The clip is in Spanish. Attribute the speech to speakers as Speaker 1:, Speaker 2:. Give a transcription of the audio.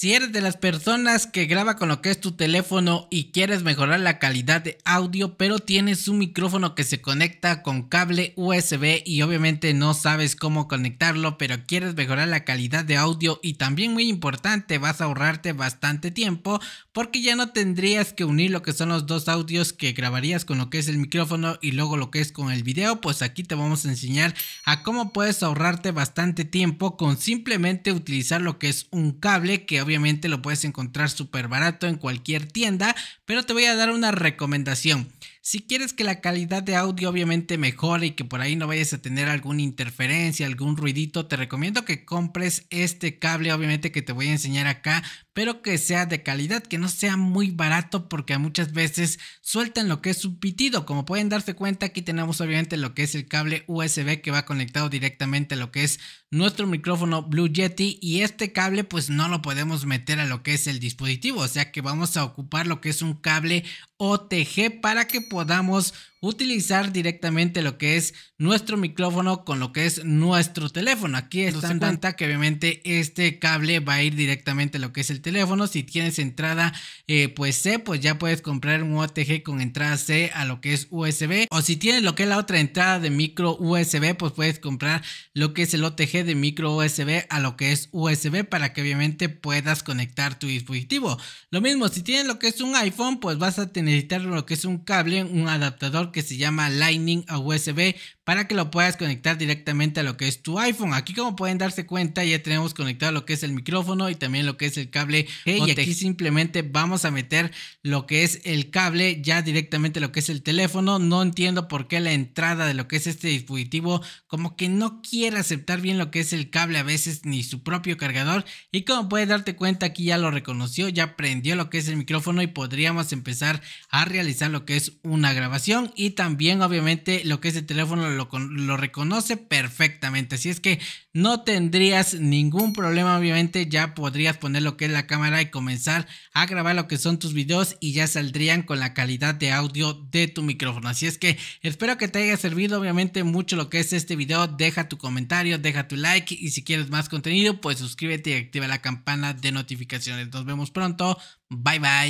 Speaker 1: Si eres de las personas que graba con lo que es tu teléfono y quieres mejorar la calidad de audio, pero tienes un micrófono que se conecta con cable USB y obviamente no sabes cómo conectarlo, pero quieres mejorar la calidad de audio y también muy importante, vas a ahorrarte bastante tiempo porque ya no tendrías que unir lo que son los dos audios que grabarías con lo que es el micrófono y luego lo que es con el video, pues aquí te vamos a enseñar a cómo puedes ahorrarte bastante tiempo con simplemente utilizar lo que es un cable que obviamente lo puedes encontrar súper barato en cualquier tienda, pero te voy a dar una recomendación. Si quieres que la calidad de audio obviamente mejore y que por ahí no vayas a tener alguna interferencia, algún ruidito, te recomiendo que compres este cable obviamente que te voy a enseñar acá, pero que sea de calidad, que no sea muy barato porque muchas veces sueltan lo que es un pitido. Como pueden darse cuenta, aquí tenemos obviamente lo que es el cable USB que va conectado directamente a lo que es nuestro micrófono Blue Yeti y este cable pues no lo podemos meter a lo que es el dispositivo, o sea que vamos a ocupar lo que es un cable OTG para que damos utilizar directamente lo que es nuestro micrófono con lo que es nuestro teléfono. Aquí están en cuenta que obviamente este cable va a ir directamente a lo que es el teléfono. Si tienes entrada eh, pues C, pues ya puedes comprar un OTG con entrada C a lo que es USB. O si tienes lo que es la otra entrada de micro USB, pues puedes comprar lo que es el OTG de micro USB a lo que es USB para que obviamente puedas conectar tu dispositivo. Lo mismo, si tienes lo que es un iPhone, pues vas a necesitar lo que es un cable, un adaptador que se llama Lightning a USB para que lo puedas conectar directamente a lo que es tu iPhone. Aquí como pueden darse cuenta ya tenemos conectado lo que es el micrófono y también lo que es el cable. y aquí simplemente vamos a meter lo que es el cable ya directamente lo que es el teléfono. No entiendo por qué la entrada de lo que es este dispositivo como que no quiere aceptar bien lo que es el cable a veces ni su propio cargador. Y como puedes darte cuenta aquí ya lo reconoció, ya prendió lo que es el micrófono y podríamos empezar a realizar lo que es una grabación y también obviamente lo que es el teléfono lo, reconoce perfectamente. Así es que no tendrías ningún problema, obviamente ya podrías poner lo que es la cámara y comenzar a grabar lo que son tus videos y ya saldrían con la calidad de audio de tu micrófono. Así es que espero que te haya servido obviamente mucho lo que es este video. Deja tu comentario, deja tu like y si quieres más contenido pues suscríbete y activa la campana de notificaciones. Nos vemos pronto. Bye bye.